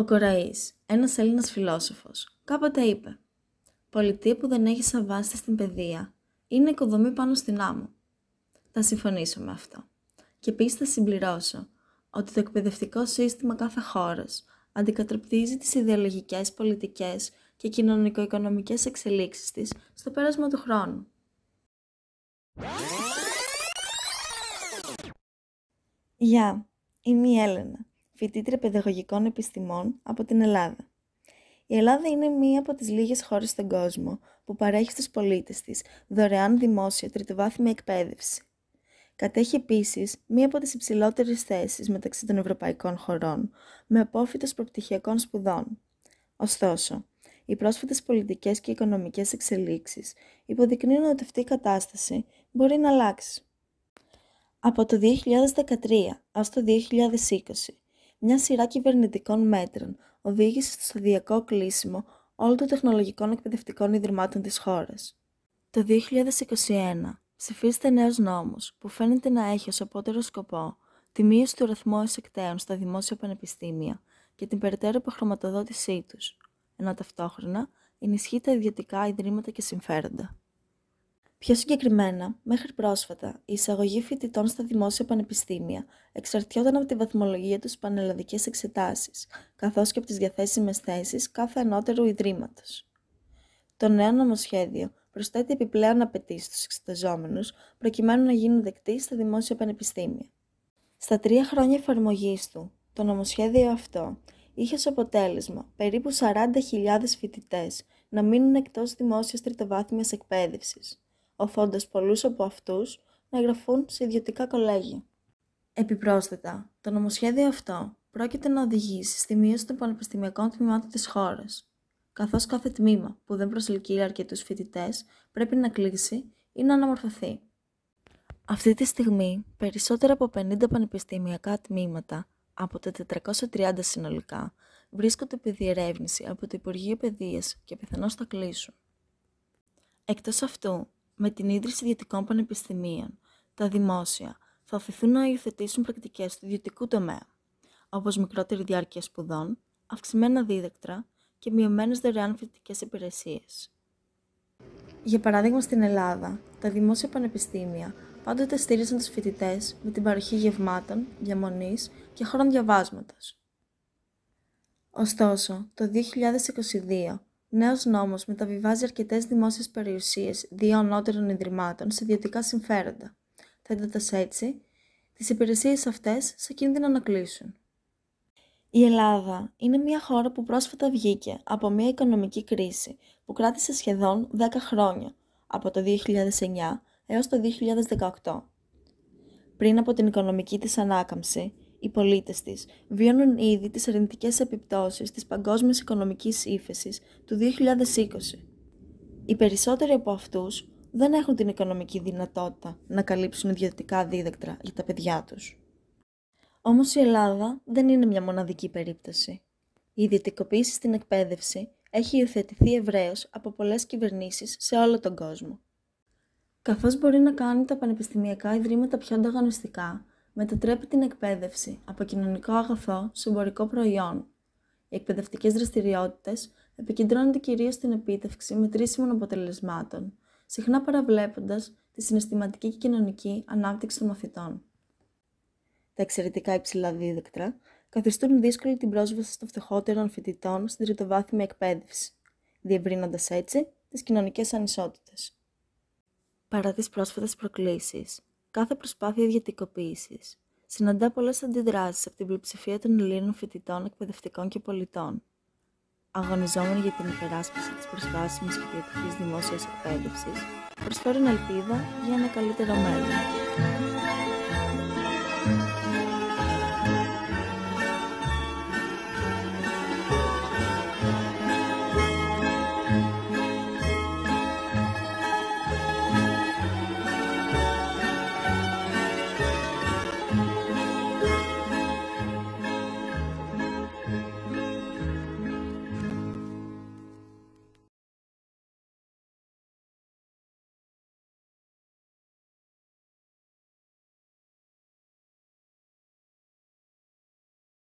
Ο Κοραής, ένας Έλληνας φιλόσοφος, κάποτε είπε «Πολιτεία που δεν έχει σαβάστη στην παιδεία είναι οικοδομή πάνω στην άμμο». Θα συμφωνήσω με αυτό. Και επίσης θα συμπληρώσω ότι το εκπαιδευτικό σύστημα κάθε χώρας αντικατροπτίζει τις ιδεολογικές, πολιτικές και κοινωνικο-οικονομικές εξελίξεις της στο πέρασμα του χρόνου. Γεια, yeah, είμαι η Έλενα φοιτήτρια παιδαγωγικών επιστημών από την Ελλάδα. Η Ελλάδα είναι μία από τις λίγες χώρες στον κόσμο που παρέχει στους πολίτες της δωρεάν δημόσια τριτοβάθμια εκπαίδευση. Κατέχει επίσης μία από τις υψηλότερες θέσεις μεταξύ των ευρωπαϊκών χωρών, με απόφυτος προπτυχιακών σπουδών. Ωστόσο, οι πρόσφατες πολιτικές και οικονομικές εξελίξεις υποδεικνύουν ότι αυτή η κατάσταση μπορεί να αλλάξει. Από το 2013 έως το 2020, μια σειρά κυβερνητικών μέτρων οδήγησε στο σταδιακό κλείσιμο όλων των τεχνολογικών εκπαιδευτικών ιδρυμάτων της χώρας. Το 2021 ψηφίστηκε νέος νόμος που φαίνεται να έχει ως απότερο σκοπό τη μείωση του ρυθμού εισεκταίων στα δημόσια πανεπιστήμια και την περαιτέρω υποχρηματοδότησή τους, ενώ ταυτόχρονα ενισχύει τα ιδιωτικά ιδρύματα και συμφέροντα. Πιο συγκεκριμένα, μέχρι πρόσφατα, η εισαγωγή φοιτητών στα δημόσια πανεπιστήμια εξαρτιόταν από τη βαθμολογία τους πανελλαδικές εξετάσεις, καθώς και από τις διαθέσιμες θέσεις κάθε ανώτερου ιδρύματος. Το νέο νομοσχέδιο προσθέτει επιπλέον απαιτήσεις στους εξεταζόμενους προκειμένου να γίνουν δεκτοί στα δημόσια πανεπιστήμια. Στα τρία χρόνια εφαρμογής του, το νομοσχέδιο αυτό είχε ως αποτέλεσμα περίπου 40.000 φοιτητές να μείνουν εκτός δημόσιας τριτοβάθμιας εκπαίδευσης οφώντας πολλούς από αυτούς να εγγραφούν σε ιδιωτικά κολέγια. Επιπρόσθετα, το νομοσχέδιο αυτό πρόκειται να οδηγήσει στη μείωση των πανεπιστημιακών τμήματων της χώρας, καθώς κάθε τμήμα που δεν προσελκύει αρκετούς φοιτητές πρέπει να κλείσει ή να αναμορφωθεί. Αυτή τη στιγμή, περισσότερα από 50 πανεπιστημιακά τμήματα από τα 430 συνολικά βρίσκονται επί διερεύνηση από το Υπουργείο Παιδείας και πιθανώς θα κλείσουν. Εκτός αυτού, με την ίδρυση ιδιωτικών πανεπιστημίων, τα δημόσια θα αφηθούν να υιοθετήσουν πρακτικές του ιδιωτικού τομέα, όπως μικρότερη διάρκεια σπουδών, αυξημένα δίδεκτρα και μειωμένες δωρεάν φοιτητικές υπηρεσίες. Για παράδειγμα, στην Ελλάδα, τα δημόσια πανεπιστήμια πάντοτε στήριζαν τους φοιτητές με την παροχή γευμάτων, διαμονής και χώρων διαβάσματος. Ωστόσο, το 2022 Νέος νόμος μεταβιβάζει αρκετές δημόσιες περιουσίες δύο ανώτερων ιδρυμάτων σε ιδιωτικά συμφέροντα, θέτοντας έτσι τις υπηρεσίες αυτές σε κίνδυνο να κλείσουν. Η Ελλάδα είναι μια χώρα που πρόσφατα βγήκε από μια οικονομική κρίση που κράτησε σχεδόν 10 χρόνια, από το 2009 έως το 2018. Πριν από την οικονομική της ανάκαμψη, οι πολίτες της βιώνουν ήδη τις αρνητικές επιπτώσεις της παγκόσμιας οικονομικής ύφεσης του 2020. Οι περισσότεροι από αυτούς δεν έχουν την οικονομική δυνατότητα να καλύψουν ιδιωτικά δίδακτρα για τα παιδιά τους. Όμως η Ελλάδα δεν είναι μια μοναδική περίπτωση. Η ιδιωτικοποίηση στην εκπαίδευση έχει υιοθετηθεί ευρέως από πολλές κυβερνήσεις σε όλο τον κόσμο. Καθώς μπορεί να κάνει τα πανεπιστημιακά ιδρύματα πιο ανταγωνιστικά, μετατρέπει την εκπαίδευση από κοινωνικό αγαθό σε εμπορικό προϊόν. Οι εκπαιδευτικές δραστηριότητες επικεντρώνονται κυρίως στην επίτευξη μετρήσιμων αποτελεσμάτων, συχνά παραβλέποντας τη συναισθηματική και κοινωνική ανάπτυξη των μαθητών. Τα εξαιρετικά υψηλά δίδακτρα καθιστούν δύσκολη την πρόσβαση των φτωχότερων φοιτητών στην τριτοβάθμια εκπαίδευση, διευρύνοντας έτσι τις κοινωνικές ανισότητες. Παρά τις πρόσφατες προκλήσεις, κάθε προσπάθεια ιδιωτικοποίησης. Συναντά πολλές αντιδράσεις από την πλειοψηφία των Ελλήνων φοιτητών, εκπαιδευτικών και πολιτών. Αγωνιζόμενοι για την υπεράσπιση της προσβάσιμης και ποιοτικής δημόσιας εκπαίδευσης, προσφέρουν ελπίδα για ένα καλύτερο μέλλον.